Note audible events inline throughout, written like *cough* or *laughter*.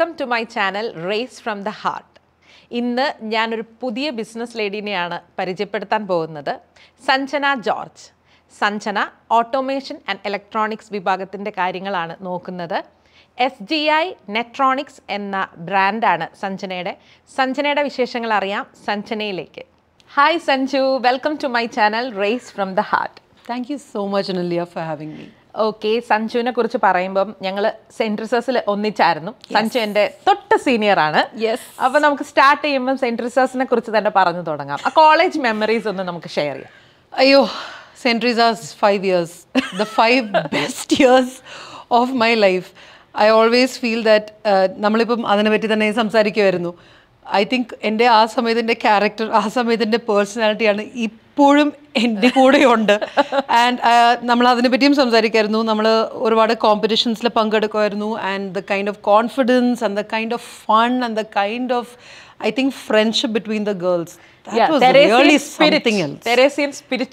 Welcome to my channel race from the heart ഇന്ന് ഞാനൊരു പുതിയ ബിസിനസ് ലേഡീനെയാണ് പരിചയപ്പെടുത്താൻ പോകുന്നത് Sanjana George Sanjana automation and electronics വിഭാഗത്തിൻ്റെ കാര്യങ്ങളാണ് നോക്കുന്നത് എസ് ജി ഐ നെട്രോണിക്സ് എന്ന ബ്രാൻഡാണ് സഞ്ജനയുടെ സഞ്ജനയുടെ വിശേഷങ്ങൾ അറിയാം സഞ്ജനയിലേക്ക് hi Sanju welcome to my channel race from the heart thank you so much for having me okay സഞ്ജുവിനെ കുറിച്ച് പറയുമ്പം ഞങ്ങൾ സെൻട്രിസസിൽ ഒന്നിച്ചായിരുന്നു സഞ്ജു എൻ്റെ തൊട്ട് സീനിയർ ആണ് അപ്പൊ നമുക്ക് സ്റ്റാർട്ട് ചെയ്യുമ്പോൾ സെൻട്രിസസിനെ കുറിച്ച് തന്നെ പറഞ്ഞു തുടങ്ങാം ആ കോളേജ് മെമ്മറീസ് ഒന്ന് നമുക്ക് ഷെയർ ചെയ്യാം അയ്യോ St Teresa's five years the five best years of my life I always feel that നമ്മളിപ്പം അതിനെ പറ്റി തന്നെ സംസാരിക്കുമായിരുന്നു ഐ തിങ്ക് എൻ്റെ ആ സമയത്തിൻ്റെ ക്യാരക്ടർ ആ സമയത്തിൻ്റെ പേഴ്സണാലിറ്റിയാണ് ഈ ഇപ്പോഴും എൻ്റെ കൂടെയുണ്ട് ആൻഡ് uh, നമ്മൾ അതിനെ പറ്റിയും സംസാരിക്കായിരുന്നു നമ്മൾ ഒരുപാട് കോമ്പറ്റീഷൻസിൽ പങ്കെടുക്കുമായിരുന്നു and the kind of confidence and the kind of fun and the kind of I think friendship between the girls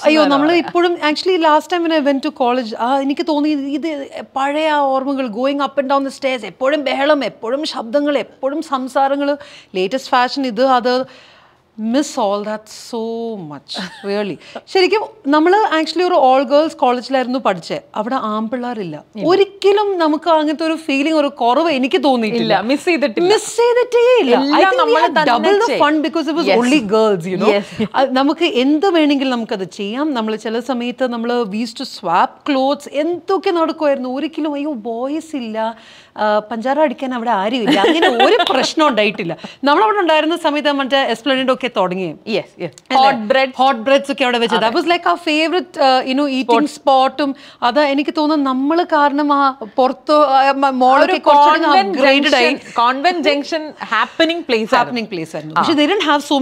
അയ്യോ നമ്മൾ ഇപ്പോഴും actually last time I went to college എനിക്ക് തോന്നി ഇത് പഴയ ഓർമ്മകൾ going up and down the stage എപ്പോഴും ബഹളം എപ്പോഴും ശബ്ദങ്ങൾ എപ്പോഴും സംസാരങ്ങൾ ലേറ്റസ്റ്റ് ഫാഷൻ ഇത് അത് miss all that so much really ശരിക്കും നമ്മൾ ആക്ച്വലി ഒരു ഓൾ ഗേൾസ് കോളേജിലായിരുന്നു പഠിച്ചേ അവിടെ ആൺപിള്ളേരില്ല ഒരിക്കലും നമുക്ക് അങ്ങനത്തെ ഒരു ഫീലിംഗ് ഒരു കുറവ് എനിക്ക് തോന്നിയില്ല മിസ് ചെയ്തിട്ടില്ല മിസ് ചെയ്തിട്ടേ നമുക്ക് എന്ത് വേണമെങ്കിലും നമുക്കത് ചെയ്യാം നമ്മൾ ചില സമയത്ത് നമ്മൾ വീസ് ടു സ്വാപ്പ് ക്ലോത്ത്സ് എന്തൊക്കെ നടക്കുമായിരുന്നു ഒരിക്കലും അയ്യോ ബോയ്സ് ഇല്ല പഞ്ചാര അടിക്കാൻ അവിടെ ആരും ഇല്ല അങ്ങനെ ഒരു പ്രശ്നം ഉണ്ടായിട്ടില്ല നമ്മളവിടെ ഉണ്ടായിരുന്ന സമയത്ത് മറ്റേ എക്സ്പ്ലനേഡ് ഒക്കെ ഒക്കെ തുടങ്ങിയും ഹോട്ട് ഹോട്ട് ഒക്കെ അവിടെ ഈറ്റിംഗ് സ്പോട്ടും അത് എനിക്ക് തോന്നുന്നു നമ്മൾ കാരണം ആ പുറത്ത് ഹാപ്പനിങ് ആയിരുന്നു പക്ഷെ they have so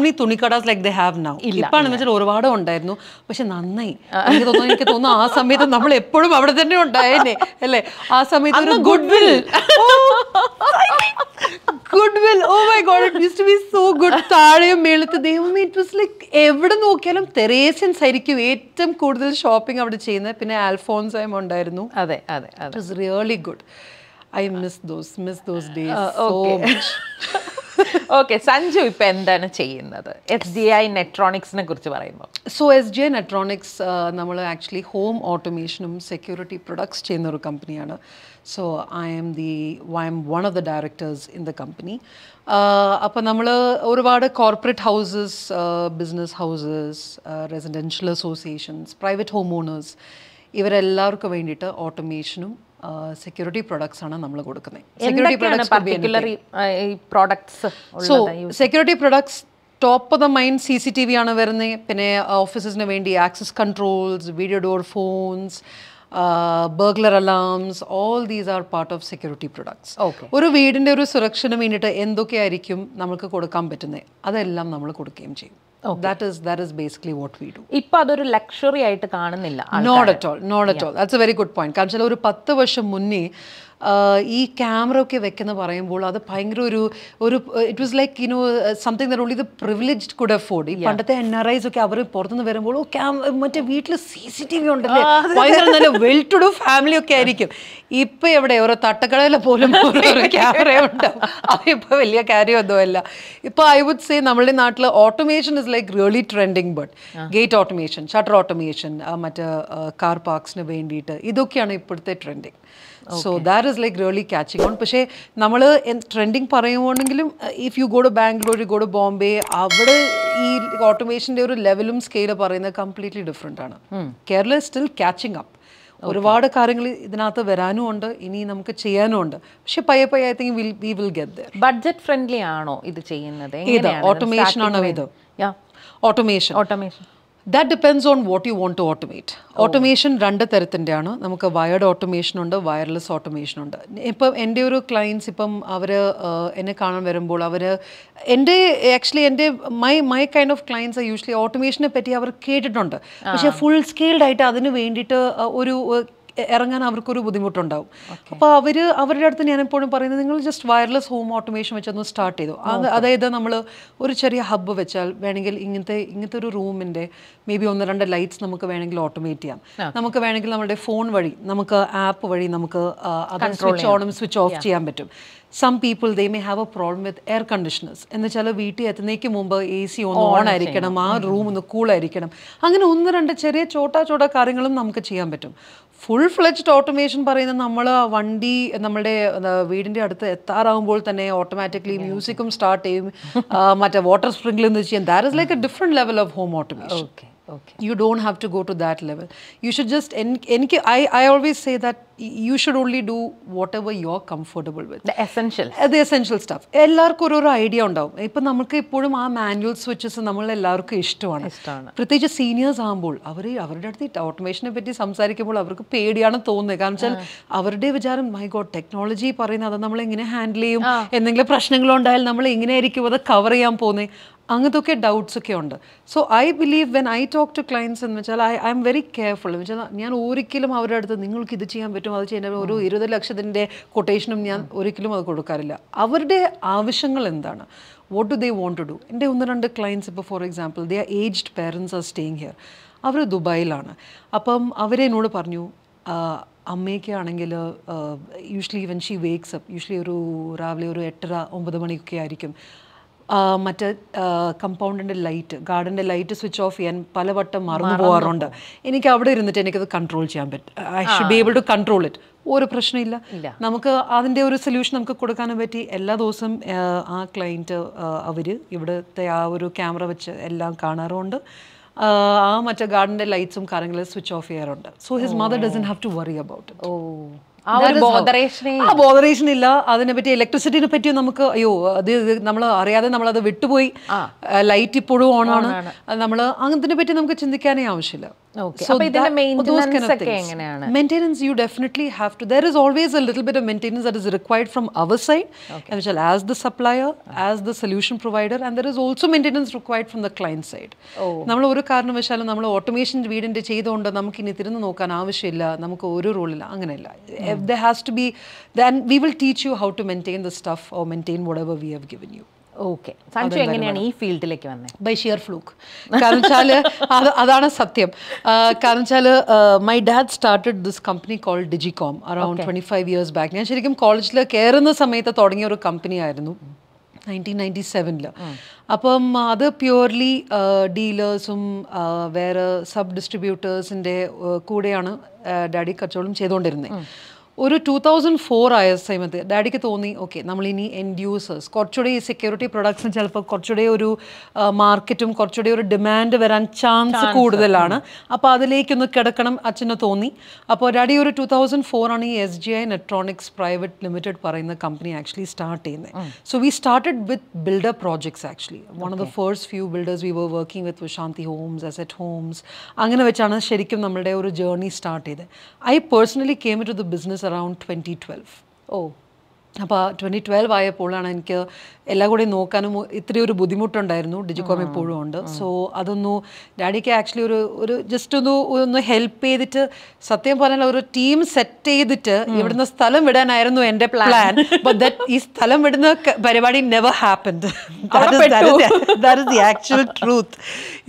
they have now ഒരുപാട് ഉണ്ടായിരുന്നു പക്ഷെ നന്നായി എനിക്ക് തോന്നുന്നു എനിക്ക് തോന്നുന്നു ആ സമയത്ത് നമ്മൾ എപ്പോഴും അവിടെ തന്നെ ഉണ്ടായേനെ അല്ലേ ആ സമയത്ത് ഒരു good will good will oh my God it to be so good താഴെയും മേളിൽ സമയത്ത് ദൈവം ഇറ്റ് വാസ് ലൈക്ക് എവിടെ നോക്കിയാലും തെരേസൻസ് ആയിരിക്കും ഏറ്റവും കൂടുതൽ ഷോപ്പിംഗ് അവിടെ ചെയ്യുന്നത് പിന്നെ ആൽഫോൺസ് ആൽഫോൺസയും ഉണ്ടായിരുന്നു അതെ അതെ it was really good I miss those miss those days okay Sanju ഇപ്പം എന്താണ് ചെയ്യുന്നത് എസ് ജി ഐ നെട്രോണിക്സിനെ കുറിച്ച് പറയുമ്പോൾ so S G I Netronics നമ്മൾ ആക്ച്വലി ഹോം ഓട്ടോമേഷനും സെക്യൂരിറ്റി പ്രൊഡക്ട്സ് ചെയ്യുന്ന ഒരു കമ്പനിയാണ് so I I'm the I am one of the directors in the company അപ്പോൾ നമ്മൾ ഒരുപാട് corporate houses business houses residential associations private home owners ഇവരെല്ലാവർക്കും വേണ്ടിയിട്ട് ഓട്ടോമേഷനും സെക്യൂരിറ്റി പ്രോഡക്ട്സ് ആണ് നമ്മൾ കൊടുക്കുന്നത് security products so security products top of the mind C C T V ആണ് വരുന്നത് പിന്നെ ഓഫീസിന് uh, വേണ്ടി access controls video door phones uh, burglar alarms, all these are part of security products. ഒരു വീടിന്റെ ഒരു സുരക്ഷന് വേണ്ടിയിട്ട് എന്തൊക്കെയായിരിക്കും നമുക്ക് കൊടുക്കാൻ പറ്റുന്നത് അതെല്ലാം നമ്മൾ കൊടുക്കുകയും ചെയ്യും that is that is basically what we do ഇപ്പം അതൊരു ലക്ഷറി ആയിട്ട് കാണുന്നില്ല not at all not at all that's a very good point കാരണം ഒരു പത്ത് വർഷം മുന്നേ ഈ ക്യാമറ ഒക്കെ വെക്കുന്ന പറയുമ്പോൾ അത് ഭയങ്കര ഒരു ഒരു it was like you know something there only the privilege could afford ഈ പണ്ടത്തെ എൻ ആർ ഐസ് ഒക്കെ അവർ പുറത്തുനിന്ന് വരുമ്പോൾ ഓ oh, മറ്റേ വീട്ടിൽ സി സി ടി വി ഉണ്ടല്ലേ ഭയങ്കര നല്ല വെൽ ടു ഡു ഫാമിലി ഒക്കെ ആയിരിക്കും ഇപ്പം എവിടെ ഓരോ തട്ടക്കടയിലെ പോലും *laughs* ഓരോ ക്യാമറ അതിപ്പോൾ വലിയ കാര്യമൊന്നുമല്ല ഇപ്പോൾ ഐ വുഡ് സേ നമ്മളുടെ നാട്ടിൽ automation is like really trending but gate automation shutter automation മറ്റേ കാർ പാർക്സിന് വേണ്ടിയിട്ട് ഇതൊക്കെയാണ് ഇപ്പോഴത്തെ trending so that is like really catching on പക്ഷേ നമ്മൾ ട്രെൻഡിങ് പറയുകയാണെങ്കിലും if you go to Bangalore you go to Bombay അവിടെ ഈ ഓട്ടോമേഷൻ്റെ ഒരു ലെവലും സ്കെയിലും പറയുന്നത് കംപ്ലീറ്റ്ലി ഡിഫറെൻ്റ് ആണ് കേരള സ്റ്റിൽ കാച്ചിങ് അപ്പ് ഒരുപാട് കാര്യങ്ങൾ ഇതിനകത്ത് വരാനും ഉണ്ട് ഇനി നമുക്ക് ചെയ്യാനും ഉണ്ട് പക്ഷെ പയ്യെ പയ്യെ I think will will get budget friendly ആണോ ഇത് ചെയ്യുന്നത് ഓട്ടോമേഷൻ ആണോ ഇത് automation automation that depends on what you want to automate automation രണ്ട് തരത്തിൻ്റെയാണ് നമുക്ക് വയർഡ് ഓട്ടോമേഷൻ ഉണ്ട് വയർലെസ് ഓട്ടോമേഷൻ ഉണ്ട് ഇപ്പം എൻ്റെ ഒരു ക്ലയൻസ് ഇപ്പം അവർ എന്നെ കാണാൻ വരുമ്പോൾ അവർ എൻ്റെ ആക്ച്വലി എൻ്റെ my my kind of clients usually ഓട്ടോമേഷനെ പറ്റി അവർ കേട്ടിട്ടുണ്ട് പക്ഷേ ഫുൾ സ്കെയിൽഡ് ആയിട്ട് അതിന് വേണ്ടിയിട്ട് ഒരു ഇറങ്ങാൻ അവർക്കൊരു ബുദ്ധിമുട്ടുണ്ടാവും അപ്പോൾ അവർ അവരുടെ അടുത്ത് ഞാൻ എപ്പോഴും പറയുന്നത് നിങ്ങൾ ജസ്റ്റ് വയർലെസ് ഹോം ഓട്ടോമേഷൻ വെച്ചൊന്ന് സ്റ്റാർട്ട് ചെയ്തു അതായത് നമ്മൾ ഒരു ചെറിയ ഹബ്ബ് വെച്ചാൽ വേണമെങ്കിൽ ഇങ്ങനത്തെ ഇങ്ങനത്തെ ഒരു റൂമിൻ്റെ മേ ബി ഒന്ന് രണ്ട് ലൈറ്റ്സ് നമുക്ക് വേണമെങ്കിൽ ഓട്ടോമേറ്റ് ചെയ്യാം നമുക്ക് വേണമെങ്കിൽ നമ്മുടെ ഫോൺ വഴി നമുക്ക് ആപ്പ് വഴി നമുക്ക് അത് സ്വിച്ച് ഓണും സ്വിച്ച് ഓഫ് ചെയ്യാൻ പറ്റും some people they may have a problem with air conditioners എന്ന് വെച്ചാൽ വീട്ടിൽ എത്തുന്നേക്ക് മുമ്പ് എ സി ഒന്ന് ഓൺ ആയിരിക്കണം ആ റൂം ഒന്ന് കൂൾ ആയിരിക്കണം അങ്ങനെ ഒന്ന് രണ്ട് ചെറിയ ചോട്ടാ ചോട്ടാ കാര്യങ്ങളും നമുക്ക് ചെയ്യാൻ പറ്റും ഫുൾ ഫ്ലെജ്ഡ് ഓട്ടോമേഷൻ പറയുന്നത് നമ്മൾ വണ്ടി നമ്മുടെ വീടിൻ്റെ അടുത്ത് എത്താറാകുമ്പോൾ തന്നെ ഓട്ടോമാറ്റിക്കലി മ്യൂസിക്കും സ്റ്റാർട്ട് ചെയ്യും മറ്റേ വാട്ടർ സ്പ്രിംഗ്ലിൽ നിന്ന് ചെയ്യും that is like a different level of home automation okay you don't have to go to that level you should just എനിക്ക് I I always say that you should only do what ever you are comfortable with essential അത് essential staff എല്ലാവർക്കും ഓരോരോ idea ഉണ്ടാവും ഇപ്പം നമുക്ക് എപ്പോഴും ആ manual switches നമ്മൾ എല്ലാവർക്കും ഇഷ്ടമാണ് ഇഷ്ടമാണ് പ്രത്യേകിച്ച് സീനിയേഴ്സ് ആകുമ്പോൾ അവർ അവരുടെ അടുത്ത് ഓട്ടോമേഷനെ പറ്റി സംസാരിക്കുമ്പോൾ അവർക്ക് പേടിയാണ് തോന്നുന്നത് കാരണം വെച്ചാൽ അവരുടെ വിചാരം മൈ ഗോഡ് ടെക്നോളജി പറയുന്നത് അത് നമ്മൾ എങ്ങനെ ഹാൻഡിൽ ചെയ്യും എന്തെങ്കിലും പ്രശ്നങ്ങളുണ്ടായാൽ നമ്മൾ എങ്ങനെയായിരിക്കും അത് കവർ ചെയ്യാൻ പോകുന്നത് അങ്ങനത്തൊക്കെ ഡൗട്ട്സ് ഒക്കെ ഉണ്ട് so I believe when I talk to clients എന്ന് വെച്ചാൽ I I'm very careful എന്ന് വെച്ചാൽ ഞാൻ ഒരിക്കലും അവരുടെ അടുത്ത് നിങ്ങൾക്ക് ഇത് ചെയ്യാൻ പറ്റും അത് ചെയ്യാൻ ഒരു ഇരുപത് ലക്ഷത്തിൻ്റെ കൊട്ടേഷനും ഞാൻ ഒരിക്കലും അത് കൊടുക്കാറില്ല അവരുടെ ആവശ്യങ്ങൾ എന്താണ് what do they want to do എൻ്റെ ഒന്ന് രണ്ട് ക്ലയൻസ് ഇപ്പോൾ for example they are aged parents are staying here അവർ ദുബായിലാണ് അപ്പം അവരെന്നോട് പറഞ്ഞു ആണെങ്കിൽ usually when she wakes up usually ഒരു രാവിലെ ഒരു എട്ടര ഒമ്പത് മണിയൊക്കെ ആയിരിക്കും മറ്റ് കമ്പൗണ്ടിൻ്റെ ലൈറ്റ് ഗാർഡൻ്റെ ലൈറ്റ് സ്വിച്ച് ഓഫ് ചെയ്യാൻ പലവട്ടം മറന്നു പോകാറുണ്ട് എനിക്ക് അവിടെ ഇരുന്നിട്ട് എനിക്കത് കൺട്രോൾ ചെയ്യാൻ പറ്റും I should be able to control it ഒരു പ്രശ്നമില്ല നമുക്ക് അതിൻ്റെ ഒരു സൊല്യൂഷൻ നമുക്ക് കൊടുക്കാനും പറ്റി എല്ലാ ദിവസവും ആ ക്ലയൻറ്റ് അവർ ഇവിടുത്തെ ആ ഒരു ക്യാമറ വെച്ച് എല്ലാം കാണാറുമുണ്ട് ആ മറ്റേ ഗാർഡൻ്റെ ലൈറ്റ്സും കാര്യങ്ങളും സ്വിച്ച് ഓഫ് ചെയ്യാറുണ്ട് so his mother doesn't have to worry about oh botheration ഇല്ല അതിനെ പറ്റി ഇലക്ട്രിസിറ്റിനെ പറ്റിയും നമുക്ക് അയ്യോ അത് നമ്മൾ അറിയാതെ നമ്മൾ അത് വിട്ടുപോയി ലൈറ്റ് ഇപ്പോഴും ഓണാണ് നമ്മൾ അങ്ങനത്തെ പറ്റി നമുക്ക് ചിന്തിക്കാനേ ആവശ്യമില്ല maintenance you definitely have to there is always a little bit of maintenance that is required from our side എന്ന് വെച്ചാൽ as the supplier as the solution provider and there is also maintenance required from the client side നമ്മൾ ഒരു കാരണവശാലും നമ്മൾ automation വീടിൻ്റെ ചെയ്തുകൊണ്ട് നമുക്ക് ഇനി തിരിഞ്ഞു നോക്കാൻ ആവശ്യമില്ല നമുക്ക് ഒരു റോളില്ല അങ്ങനെയല്ല the has to be then we will teach you how to maintain the stuff or maintain what ever we have given you okay Sanju എങ്ങനെയാണ് ഈ ഫീൽഡിലേക്ക് വന്നത് ബൈ ഷിയർ ഫ്ലൂക്ക് കാരണം വെച്ചാൽ *laughs* അത് അതാണ് സത്യം കാരണം വെച്ചാൽ my dad started this company call Digicom around twenty five years back ഞാൻ ശരിക്കും കോളേജിൽ കയറുന്ന സമയത്ത് തുടങ്ങിയ ഒരു കമ്പനി ആയിരുന്നു നയൻറ്റീൻ നയൻറ്റി സെവനിൽ അപ്പം അത് പ്യുവർലി ഡീലേഴ്സും വേറെ സബ് ഡിസ്ട്രിബ്യൂട്ടേഴ്സിൻ്റെ കൂടെയാണ് ഡാഡി കച്ചവടം ചെയ്തുകൊണ്ടിരുന്നത് ഒരു ടു തൗസൻഡ് ഫോർ ആയ സമയത്ത് ഡാഡിക്ക് തോന്നി ഓക്കെ നമ്മൾ ഇനി എൻഡ്യൂസേഴ്സ് കുറച്ചുകൂടെ ഈ സെക്യൂരിറ്റി പ്രൊഡക്ട്സിന് ചിലപ്പോൾ കുറച്ചുകൂടെ ഒരു മാർക്കറ്റും കുറച്ചുകൂടെ ഒരു ഡിമാൻഡ് വരാൻ ചാൻസ് കൂടുതലാണ് അപ്പോൾ അതിലേക്കൊന്ന് കിടക്കണം അച്ഛന് തോന്നി അപ്പോൾ ഡാഡി ഒരു ടു തൗസൻഡ് ഫോർ ആണ് ഈ S G I Netronics private limited പറയുന്ന കമ്പനി ആക്ച്വലി സ്റ്റാർട്ട് ചെയ്യുന്നത് so we started with builder projects actually one of the first few builders we were working with Shanthi homes Asset homes അങ്ങനെ വെച്ചാണ് ശരിക്കും നമ്മുടെ ഒരു journey start ചെയ്തത് I personally came to the business was around twenty twelve oh അപ്പോൾ twenty twelve ആയപ്പോഴാണ് എനിക്ക് എല്ലാം കൂടി നോക്കാനും ഇത്തിരി ഒരു ബുദ്ധിമുട്ടുണ്ടായിരുന്നു ഡിജിക്കോം എപ്പോഴും ഉണ്ട് സോ അതൊന്നു ഡാഡിക്ക് ആക്ച്വലി ഒരു ഒരു ജസ്റ്റ് ഒന്ന് ഒന്ന് ഹെൽപ്പ് ചെയ്തിട്ട് സത്യം പറഞ്ഞാൽ ഒരു ടീം സെറ്റ് ചെയ്തിട്ട് ഇവിടുന്ന് സ്ഥലം വിടാനായിരുന്നു എൻ്റെ പ്ലാൻ *laughs* ഈ സ്ഥലം വിടുന്ന പരിപാടി നെവർ ഹാപ്പൻഡ് ആക്ച്വൽ ട്രൂത്ത്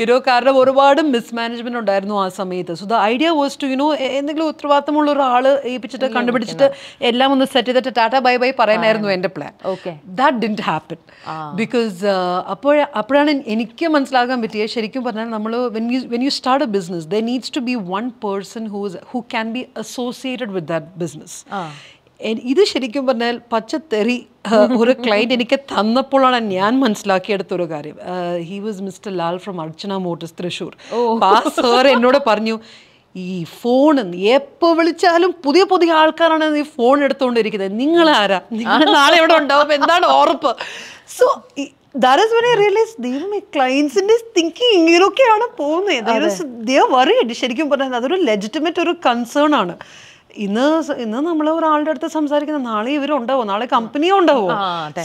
ഇരോ കാരണം ഒരുപാട് മിസ്മാനേജ്മെന്റ് ഉണ്ടായിരുന്നു ആ സമയത്ത് so the idea was to you know എന്തെങ്കിലും ഉത്തരവാദിത്തമുള്ള ഒരാൾ ഏൽപ്പിച്ചിട്ട് കണ്ടുപിടിച്ചിട്ട് എല്ലാം ഒന്ന് സെറ്റ് ചെയ്തിട്ട് ടാറ്റ ബൈ ബൈ പറയാനായിരുന്നു എൻ്റെ plan that didn't happen happen because അപ്പോൾ അപ്പോഴാണ് എനിക്ക് മനസ്സിലാകാൻ പറ്റിയത് ശരിക്കും പറഞ്ഞാൽ നമ്മൾ when you when you start a business the needs to be one person whose who can be associated with that business ഇത് ശരിക്കും പറഞ്ഞാൽ പച്ചത്തെറി ഒരു ക്ലൈൻറ്റ് എനിക്ക് തന്നപ്പോഴാണ് ഞാൻ മനസ്സിലാക്കിയെടുത്ത ഒരു കാര്യം he was mister Lal from Archana motors Thrissur sir എന്നോട് പറഞ്ഞു ഈ ഫോൺ എപ്പോ വിളിച്ചാലും പുതിയ പുതിയ ആൾക്കാരാണ് ഈ ഫോൺ എടുത്തുകൊണ്ടിരിക്കുന്നത് നിങ്ങൾ ആരാ നിങ്ങൾ നാളെ ഇവിടെ ഉണ്ടാവും എന്താണ് ഉറപ്പ് so that is realise thinking ഇങ്ങനെയൊക്കെയാണ് പോകുന്നത് വറിയഡ് ശരിക്കും പറഞ്ഞാൽ അതൊരു ലെജിറ്റിമേറ്റ് ഒരു കൺസേൺ ആണ് ഇന്ന് ഇന്ന് നമ്മൾ ഒരാളുടെ അടുത്ത് സംസാരിക്കുന്ന നാളെ ഇവരുണ്ടാവോ നാളെ കമ്പനിയോ ഉണ്ടാവോ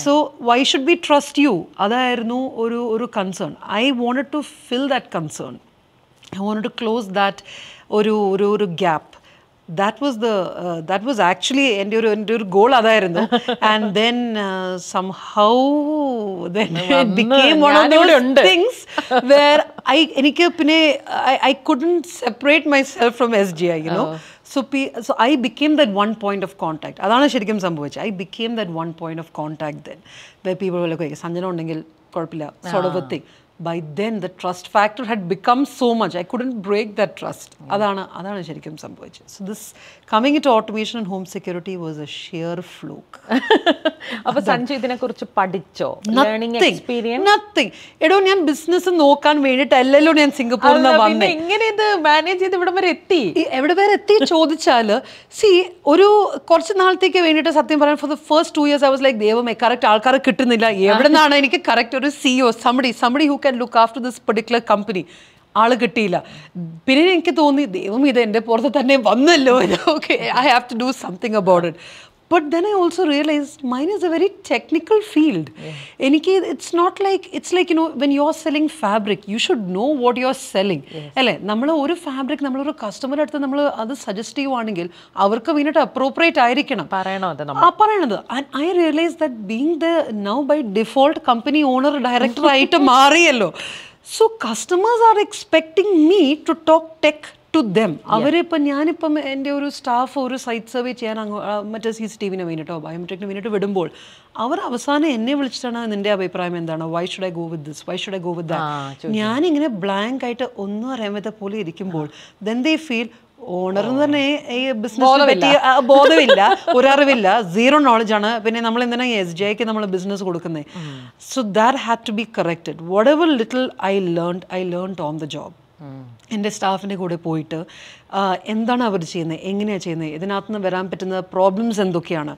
so why should be trust you അതായിരുന്നു ഒരു ഒരു concern I want to fill that concern I want to close that ഒരു ഒരു ഒരു gap that was the that was actually എൻ്റെ ഒരു എൻ്റെ ഒരു ഗോൾ അതായിരുന്നു and then some things were I എനിക്ക് പിന്നെ ഐ കുഡൻ സെപ്പറേറ്റ് മൈ സെൽഫ് from S G I you know so P so I became that one point of contact അതാണ് ശരിക്കും സംഭവിച്ചത് I became that one point of contact then way people Sanjana ഉണ്ടെങ്കിൽ കുഴപ്പമില്ല sort of a thing by then the trust factor had become so much I couldn't break the trust അതാണ് അതാണ് ശരിക്കും സംഭവിച്ചത് so this coming it automation and home security was a sheer fluke അപ്പോൾ സഞ്ജു കുറിച്ച് പഠിച്ചോ experience nothing എടോ ഞാൻ business നോക്കാൻ വേണ്ടിയിട്ട് അല്ലല്ലോ ഞാൻ സിംഗപ്പൂരിൽ നിന്ന് വന്നത് എങ്ങനെ ഇത് മാനേജ് ചെയ്ത് ഇവിടെ വരെ എത്തി എവിടെ വരെ എത്തി ചോദിച്ചാൽ സി ഒരു കുറച്ച് നാളത്തേക്ക് വേണ്ടിയിട്ട് സത്യം പറയാൻ for the first two years I was like ദൈവമേ കറക്റ്റ് ആൾക്കാരെ കിട്ടുന്നില്ല എവിടെ നിന്നാണ് എനിക്ക് കറക്റ്റ് ഒരു CEO somebody somebody who can can look after this particular company ആൾ കിട്ടിയില്ല പിന്നെ എനിക്ക് തോന്നി ദൈവം ഇത് എൻ്റെ പുറത്ത് തന്നെ വന്നല്ലോ okay I have to do something about it but then I also realise mine is a very technical field എനിക്ക് it's not like it's like you know when you are selling fabric you should know what you are selling അല്ലേ നമ്മൾ ഒരു fabric നമ്മളൊരു കസ്റ്റമറുടെ അടുത്ത് നമ്മൾ അത് suggest ചെയ്യുവാണെങ്കിൽ അവർക്ക് വീണിട്ട് അപ്രോപ്രിയേറ്റ് ആയിരിക്കണം ആ പറയണത് I realise that being the now by default company owner director ആയിട്ട് *laughs* മാറിയല്ലോ so customers are expecting me to talk tech to them അവരിപ്പം ഞാനിപ്പം എൻ്റെ ഒരു സ്റ്റാഫ് ഒരു സൈറ്റ് സർവേ ചെയ്യാൻ അങ്ങ് മറ്റേ സി സി ടി വിനെ വേണ്ടിയിട്ടോ ബയോമെട്രിക്കിന് വേണ്ടിയിട്ട് വിടുമ്പോൾ അവർ അവസാനം എന്നെ വിളിച്ചിട്ടാണ് നിന്റെ അഭിപ്രായം എന്താണ് why should I go with this why should I go with ഞാനിങ്ങനെ ബ്ലാങ്ക് ആയിട്ട് ഒന്നും അറിയാൻ പറ്റാത്ത പോലെ ഇരിക്കുമ്പോൾ ദൻ ദേ ഫീൽ ഓണറിന് തന്നെ ഈ ബിസിനസ് പറ്റി ബോധമില്ല ഒരറിവില്ല സീറോ നോളജ് ആണ് പിന്നെ നമ്മൾ എന്തിനാ എസ് ജി ഐക്ക് നമ്മൾ ബിസിനസ് കൊടുക്കുന്നത് so that had to be corrected what ever little I learn I learn on the job എൻ്റെ സ്റ്റാഫിൻ്റെ കൂടെ പോയിട്ട് എന്താണ് അവർ ചെയ്യുന്നത് എങ്ങനെയാണ് ചെയ്യുന്നത് ഇതിനകത്ത് നിന്ന് വരാൻ പറ്റുന്ന പ്രോബ്ലംസ് എന്തൊക്കെയാണ്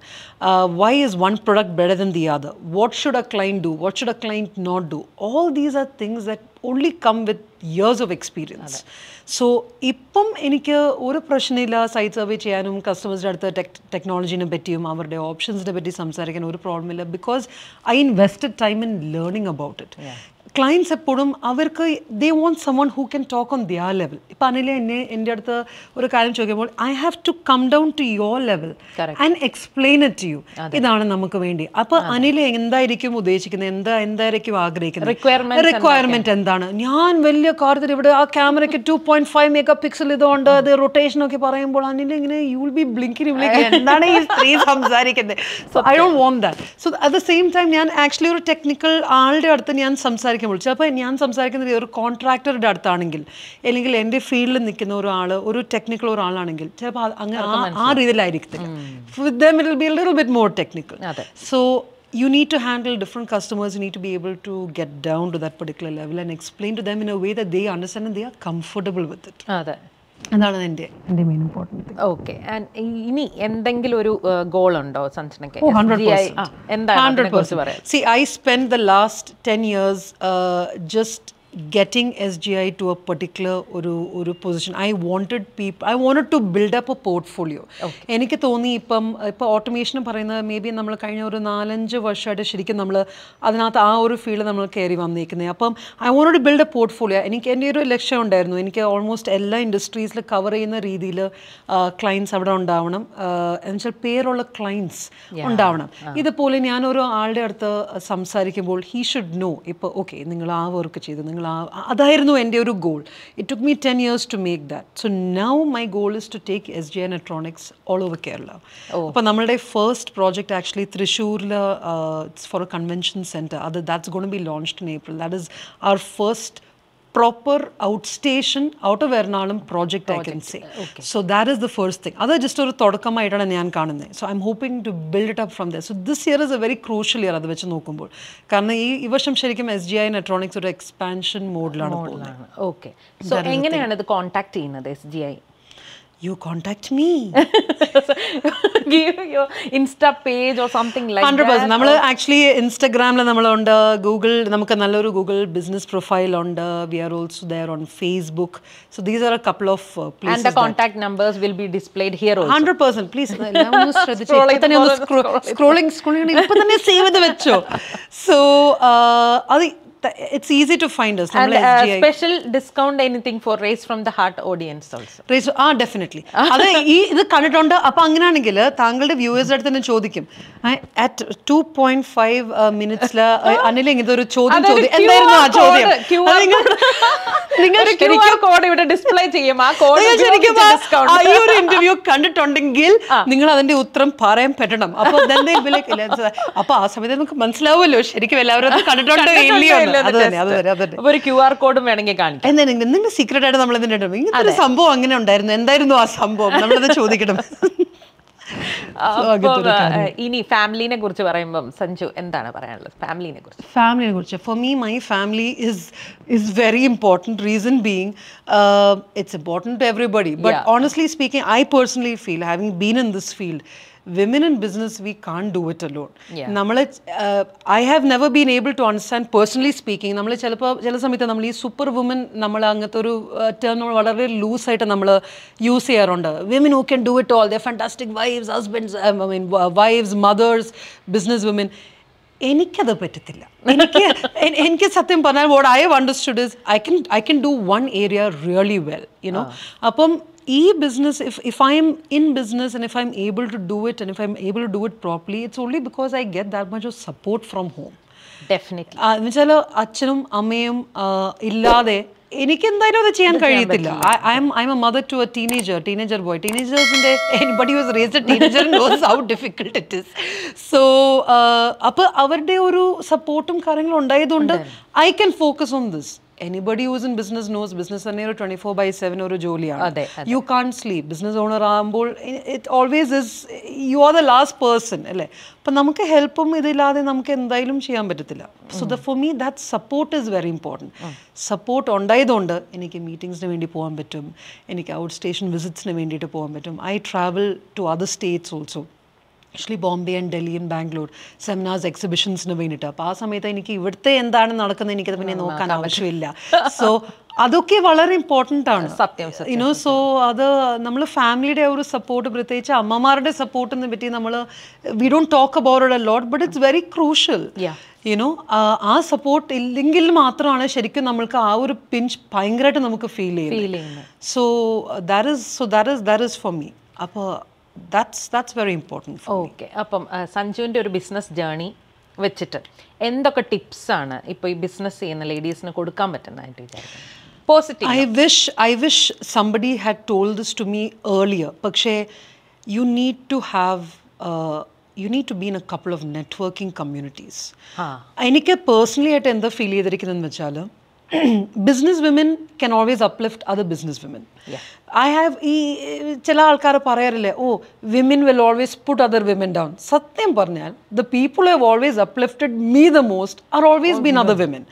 why is one product better than the other what should a client do what should a client not do all these are things that only come with years of experience so ഇപ്പം എനിക്ക് ഒരു പ്രശ്നമില്ല site survey ചെയ്യാനും കസ്റ്റമേഴ്സിൻ്റെ അടുത്ത് tech ടെക്നോളജീനെ പറ്റിയും അവരുടെ ഓപ്ഷൻസിനെ പറ്റി സംസാരിക്കാൻ ഒരു പ്രോബ്ലം ഇല്ല because I invested time in learning about it clients എപ്പോഴും അവർക്ക് they want someone who can talk on their level ഇപ്പം അനില എന്നെ എൻ്റെ അടുത്ത് ഒരു കാര്യം ചോദിക്കുമ്പോൾ I have to come down to your level and explain it you ഇതാണ് നമുക്ക് വേണ്ടി അപ്പോൾ അനില എന്തായിരിക്കും ഉദ്ദേശിക്കുന്നത് എന്താ എന്തായിരിക്കും ആഗ്രഹിക്കുന്നത് റിക്വയർമെന്റ് എന്താണ് ഞാൻ വലിയ കാര്യത്തിൽ ഇവിടെ ആ ക്യാമറയ്ക്ക് two point five megapixel ഇതുകൊണ്ട് അത് റൊട്ടേഷൻ ഒക്കെ പറയുമ്പോൾ അനില ഇങ്ങനെ യു വിൽ ബി ബ്ലിങ്കിന് എന്താണ് ഈ സ്ത്രീ സംസാരിക്കുന്നത് so I don't want that so at the same time ഞാൻ ആക്ച്വലി ഒരു ടെക്നിക്കൽ ആളുടെ അടുത്ത് ഞാൻ സംസാരിക്കും സംസാരിക്കുമ്പോൾ ചിലപ്പോൾ ഞാൻ സംസാരിക്കുന്നത് ഒരു കോൺട്രാക്ടറുടെ അടുത്താണെങ്കിൽ അല്ലെങ്കിൽ എൻ്റെ ഫീൽഡിൽ നിൽക്കുന്ന ഒരാൾ ഒരു ടെക്നിക്കൽ ഒരാളാണെങ്കിൽ ചിലപ്പോൾ അങ്ങനെ ആ രീതിയിലായിരിക്കത്തില്ല with them it be little bit more technical so you need to handle different customers you need to be able to get down to that particular level and explain to them in a way that they understand and they are comfortable with it അതെ ഇനി എന്തെങ്കിലും ഒരു goal ഉണ്ടോ see I spend the last years just getting S G I to a particular ഒരു ഒരു position I wanted people I wanted to build up a portfolio എനിക്ക് തോന്നി ഇപ്പം ഇപ്പോൾ ഓട്ടോമേഷൻ പറയുന്നത് മേ ബി നമ്മൾ കഴിഞ്ഞ ഒരു നാലഞ്ച് വർഷമായിട്ട് ശരിക്കും നമ്മൾ അതിനകത്ത് ആ ഒരു ഫീൽഡ് നമ്മൾ കയറി വന്നിരിക്കുന്നത് അപ്പം I want to build a portfolio എനിക്ക് എൻ്റെ ഒരു ലക്ഷ്യം ഉണ്ടായിരുന്നു എനിക്ക് ഓൾമോസ്റ്റ് എല്ലാ ഇൻഡസ്ട്രീസിൽ കവർ ചെയ്യുന്ന രീതിയിൽ ക്ലയൻസ് അവിടെ ഉണ്ടാവണം എന്ന് വെച്ചാൽ പേരുള്ള ക്ലയൻസ് ഉണ്ടാവണം ഇതുപോലെ ഞാനൊരു ആളുടെ അടുത്ത് സംസാരിക്കുമ്പോൾ ഹീ ഷുഡ് നോ ഇപ്പോൾ ഓക്കെ നിങ്ങൾ ആ വർക്ക് ചെയ്തു നിങ്ങൾ ആ അതായിരുന്നു എൻ്റെ ഒരു goal it took me ten years to make that so now my goal is to take S J electronics all over Kerala അപ്പോൾ നമ്മളുടെ ഫസ്റ്റ് പ്രോജക്റ്റ് ആക്ച്വലി തൃശ്ശൂരിൽ it's for a convention centre അത് that's gonna be launched in April that is our first proper out station outer വെയറിനാളും project I can say so that is the first thing അത് just ഒരു തുടക്കമായിട്ടാണ് ഞാൻ കാണുന്നത് so I am hoping to build it up from the so this year is a very crucial year അത് വെച്ച് നോക്കുമ്പോൾ കാരണം ഈ ഈ വർഷം ശരിക്കും എസ് ജി ഐ നെട്രോണിക്സ് ഒരു എക്സ്പാൻഷൻ മോഡിലാണ് ഓക്കെ സോ എങ്ങനെയാണ് ഇത് കോൺടാക്ട് ചെയ്യുന്നത് S G I you contact me. *laughs* Give your Insta page or something like 100%. നമ്മൾ ആക്ച്വലി ഇൻസ്റ്റാഗ്രാമിൽ നമ്മളുണ്ട് ഗൂഗിൾ നമുക്ക് നല്ലൊരു ഗൂഗിൾ ബിസിനസ് പ്രൊഫൈൽ ഉണ്ട് we are also there on Facebook so these are a couple of places contact numbers will be displayed here also 100% please എല്ലാം ഒന്ന് ശ്രദ്ധിച്ച് തന്നെ save ചെയ്ത് വെച്ചോ സോ uh, അത് it's easy to find special discount anything for race from the heart audience also race ആ definitely അത് ഈ ഇത് കണ്ടിട്ടുണ്ട് അപ്പൊ അങ്ങനെയാണെങ്കിൽ താങ്കളുടെ വ്യൂവേഴ്സ് അടുത്ത് തന്നെ ചോദിക്കും അറ്റ് ടു പോയിന്റ് ഫൈവ് മിനിറ്റ്സിൽ അനിൽ ഇങ്ങനത്തെ ഒരു ചോദ്യം ചോദ്യം എന്തായിരുന്നു ആ ചോദ്യം നിങ്ങൾ *laughs* കോഡ് ഇവിടെ ഡിസ്പ്ലേ ചെയ്യും ആ കോഡ് ശരിക്കും ഈ ഒരു ഇന്റർവ്യൂ കണ്ടിട്ടുണ്ടെങ്കിൽ നിങ്ങൾ അതിന്റെ ഉത്തരം പറയാൻ പറ്റണം അപ്പൊ അപ്പൊ ആ സമയത്ത് നമുക്ക് മനസ്സിലാവുമല്ലോ ശരിക്കും എല്ലാവരും കണ്ടിട്ടുണ്ടോ ഇല്ലയോ അപ്പൊ ഒരു ക്യു ആർ കോഡും വേണമെങ്കിൽ കാണിക്കാം എന്തെങ്കിലും സീക്രട്ട് ആയിട്ട് നമ്മൾ ഇതിൻ്റെ ഇങ്ങനത്തെ സംഭവം അങ്ങനെ ഉണ്ടായിരുന്നു എന്തായിരുന്നു ആ സംഭവം നമ്മളത് ചോദിക്കണം *laughs* ഇനി ഫാമിലിനെ കുറിച്ച് പറയുമ്പം സഞ്ജു എന്താണ് പറയാനുള്ളത് ഫാമിലിനെ കുറിച്ച് ഫാമിലിനെ കുറിച്ച് for me my family is is very important reason being it's important to everybody but honestly speaking I personally feel having been in this field women in business, we can't do it alone. Yeah. Uh, I have never been able to understand, personally speaking, super woman turn on lose superwoman term loose use Women who can do it all, they're fantastic wives, husbands, I mean, wives, mothers, business women. എനിക്കത് പറ്റത്തില്ല എനിക്ക് എനിക്ക് സത്യം പറഞ്ഞാൽ what I understood is I can I can do one area really well you know അപ്പം ഈ business if if I am in business and if I am able to do it and if I am able to do it properly it's only because I get that much of support from home definitely എന്നുവെച്ചാൽ അച്ഛനും അമ്മയും ഇല്ലാതെ എനിക്ക് എന്തായാലും അത് ചെയ്യാൻ കഴിയത്തില്ല mother to a teenager teenager boy ടീനേജേഴ്സിന്റെ anybody was raise teenager knows how difficult it is so അപ്പോൾ അവരുടെ ഒരു സപ്പോർട്ടും കാര്യങ്ങളും ഉണ്ടായതുകൊണ്ട് I can focus on this anybody who's in business knows business തന്നെ ഒരു ട്വന്റി ഫോർ ബൈ സെവൻ ഒരു ജോലിയാണ് you can sleep business owner ആകുമ്പോൾ it always is you are the last person അല്ലേ അപ്പം നമുക്ക് ഹെൽപ്പും ഇതില്ലാതെ നമുക്ക് എന്തായാലും ചെയ്യാൻ പറ്റത്തില്ല so the for me that support is very important support ഉണ്ടായതുകൊണ്ട് എനിക്ക് മീറ്റിംഗ്സിന് വേണ്ടി പോകാൻ പറ്റും എനിക്ക് ഔട്ട് സ്റ്റേഷൻ വിസിറ്റ്സിന് വേണ്ടിയിട്ട് പോകാൻ പറ്റും I travel to other states also actually Bombay and Delhi and Bangalore seminars എക്സിബിഷൻസിന് വേണ്ടിയിട്ട് അപ്പോൾ ആ സമയത്ത് എനിക്ക് ഇവിടുത്തെ എന്താണ് നടക്കുന്നത് എനിക്കത് പിന്നെ നോക്കാൻ ആവശ്യമില്ല സോ അതൊക്കെ വളരെ ഇമ്പോർട്ടൻ്റ് ആണ് സത്യം ഇനോ സോ അത് നമ്മൾ ഫാമിലിയുടെ ഒരു സപ്പോർട്ട് പ്രത്യേകിച്ച് അമ്മമാരുടെ സപ്പോർട്ടിനെ പറ്റി നമ്മൾ we don't talk about a lot but it's very crucial you know ആ സപ്പോർട്ട് ഇല്ലെങ്കിൽ മാത്രമാണ് ശരിക്കും നമ്മൾക്ക് ആ ഒരു പിഞ്ച് ഭയങ്കരമായിട്ട് നമുക്ക് ഫീൽ ചെയ്യുന്നത് so that is so that is that is for me അപ്പോൾ that's that's very important okay അപ്പം സഞ്ജുവിൻ്റെ ഒരു ബിസിനസ് ജേണി വെച്ചിട്ട് എന്തൊക്കെ ടിപ്സാണ് ഇപ്പോൾ ഈ ബിസിനസ് ചെയ്യുന്ന ലേഡീസിന് കൊടുക്കാൻ പറ്റുന്നതായിട്ട് positive I wish I wish somebody had told this to me earlier പക്ഷേ you need to have you need to be in a couple of networking communities എനിക്ക് പേഴ്സണലി ആയിട്ട് എന്താ ഫീൽ ചെയ്തിരിക്കുന്നതെന്ന് വെച്ചാൽ business women can always uplift other business women I have ഈ ചില ആൾക്കാർ പറയാറില്ലേ oh women will always put other women down സത്യം പറഞ്ഞാൽ the people have always uplifted me the most are always been other women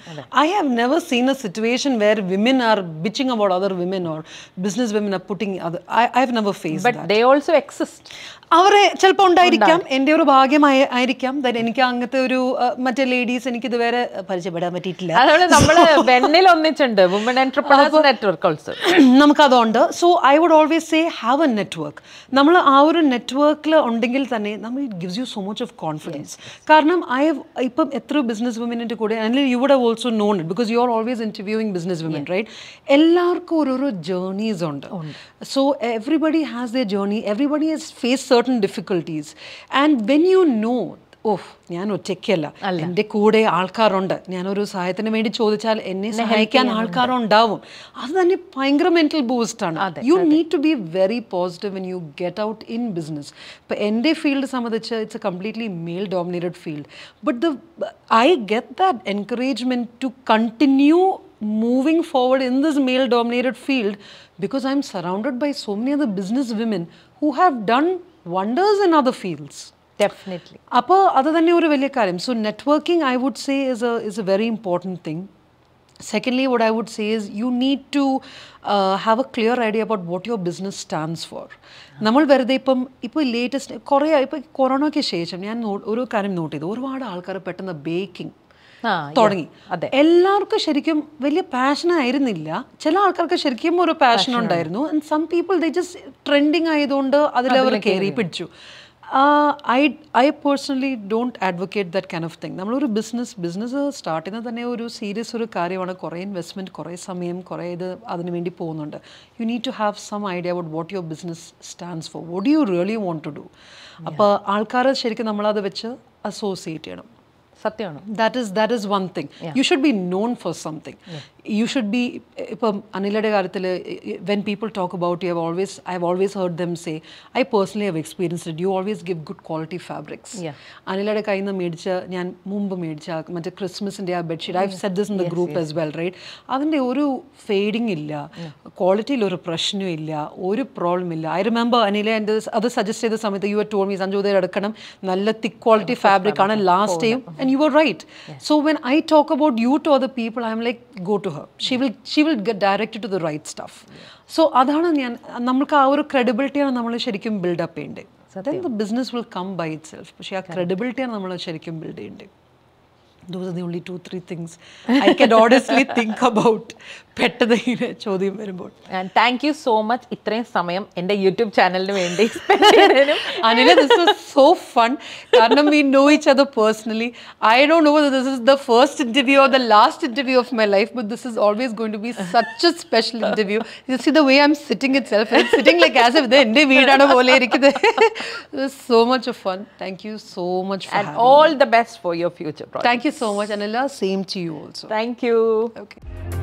I have never seen a situation where women are bitching about other women or business women are putting other I have never face also exist അവരെ ചിലപ്പോൾ ഉണ്ടായിരിക്കാം എൻ്റെ ഒരു ഭാഗ്യമായി ആയിരിക്കാം എനിക്ക് അങ്ങനത്തെ ഒരു മറ്റേ ലേഡീസ് എനിക്ക് ഇതുവരെ പരിചയപ്പെടാൻ പറ്റിയിട്ടില്ല അതുപോലെ നമ്മൾ വെണ്ണിൽ ഒന്നിച്ചുണ്ട് വുമൺ എന്റർപ്രണേഴ്സ് നെറ്റ്വർക്ക് ഓൾസോ നമുക്കത് ഉണ്ട് so I would always say have a network നമ്മൾ ആ ഒരു നെറ്റ്വർക്കിൽ ഉണ്ടെങ്കിൽ തന്നെ നമ്മൾ it gives you so much of confidence കാരണം ഐ ഇപ്പം എത്ര ബിസിനസ് വുമനിൻ്റെ കൂടെ അല്ലെങ്കിൽ you would have also known it because you are always interviewing business woman right എല്ലാവർക്കും ഓരോരോ ജേർണീസ് ഉണ്ട് so everybody has a journey everybody has face certain difficulties and when you know oh ഞാൻ ഒറ്റയ്ക്കല്ല എൻ്റെ കൂടെ ആൾക്കാരുണ്ട് ഞാനൊരു സഹായത്തിന് വേണ്ടി ചോദിച്ചാൽ എന്നെ സഹായിക്കാൻ ആൾക്കാരുണ്ടാവും അത് തന്നെ ഭയങ്കര മെന്റൽ ബൂസ്റ്റ് ആണ് you need to be very positive when you get out in business ഇപ്പം എൻ്റെ ഫീൽഡ് സംബന്ധിച്ച് it's a completely male dominated field but the I get that encouragement to continue forward in this male dominated field because I am surrounded by so many other business women who have done wonders in other fields definitely അപ്പോൾ അത് തന്നെ ഒരു വലിയ കാര്യം so networking I would say is a is a very important thing secondly would I would say is you need to have a clear idea about about your business stands for നമ്മൾ വെറുതെ ഇപ്പം ഇപ്പോൾ latest കുറേ ഇപ്പോൾ കൊറോണയ്ക്ക് ശേഷം ഞാൻ ഒരു കാര്യം നോട്ട് ചെയ്തു ഒരുപാട് ആൾക്കാർ പെട്ടെന്ന് ബേക്കിംഗ് തുടങ്ങി അതെ എല്ലാവർക്കും ശരിക്കും വലിയ പാഷൻ ആയിരുന്നില്ല ചില ആൾക്കാർക്ക് ശരിക്കും ഒരു പാഷൻ ഉണ്ടായിരുന്നു and some people the just trending ആയതുകൊണ്ട് അതിൽ അവർ കയറി പിടിച്ചു I I personally don't advocate that kind of thing നമ്മളൊരു ബിസിനസ് ബിസിനസ് സ്റ്റാർട്ട് ചെയ്യുന്നത് തന്നെ ഒരു സീരിയസ് ഒരു കാര്യമാണ് കുറേ ഇൻവെസ്റ്റ്മെൻറ്റ് കുറേ സമയം കുറേ ഇത് അതിനുവേണ്ടി പോകുന്നുണ്ട് you need to have some idea about what your business stands for what you really want to do അപ്പോൾ ആൾക്കാർ ശരിക്കും നമ്മളത് വെച്ച് അസോസിയേറ്റ് ചെയ്യണം സത്യമാണ് that is that is one thing you should be known for something you should be ഇപ്പം അനിലയുടെ കാര്യത്തിൽ when people talk about you have always I have always heard them say I personally have experienced you always give good quality fabrics അനിലയുടെ കയ്യിൽ നിന്ന് മേടിച്ച ഞാൻ മുമ്പ് മേടിച്ച മറ്റേ ക്രിസ്മസിൻ്റെ ആ bedsheet I said this in the group as well right അതിൻ്റെ ഒരു ഫെയ്ഡിങ് ഇല്ല ക്വാളിറ്റിയിൽ ഒരു ഇല്ല ഒരു പ്രോബ്ലം ഇല്ല ഐ റിമെമ്പർ അനില എൻ്റെ അത് സജസ്റ്റ് ചെയ്ത സമയത്ത് യു ആർ ടോൾ മീ സഞ്ജോദയ എടുക്കണം നല്ല തിക് ക്വാളിറ്റി ഫാബ്രിക് ആണ് last time and you are right so when I talk about you to other people I am like go to to her she will she will get direct to the right stuff so അതാണ് ഞാൻ നമുക്ക് ആ ഒരു ക്രെഡിബിലിറ്റിയാണ് നമ്മൾ ശരിക്കും build up ചെയ്യേണ്ടത് the business will come by itself പക്ഷേ ആ ക്രെഡിബിലിറ്റിയാണ് നമ്മൾ ശരിക്കും ബിൽഡ് ചെയ്യേണ്ടത് those are the only two three things I can honestly think about പെട്ടെന്ന് ഇങ്ങനെ ചോദ്യം വരുമ്പോൾ താങ്ക് യു സോ മച്ച് ഇത്രയും സമയം എൻ്റെ യൂട്യൂബ് ചാനലിന് വേണ്ടി Anila this is so fun കാരണം വി നോ ഇച്ച് അത് personally I do know this is the first interview or the last interview of my life but this is always going to be such a special interview this see the way I am sitting itself sitting like as ഇത് എൻ്റെ വീടാണ് പോലെ ഇരിക്കുന്നത് so much fun thank you so much all the best for your future thank you so much Anila same to you also thank you okay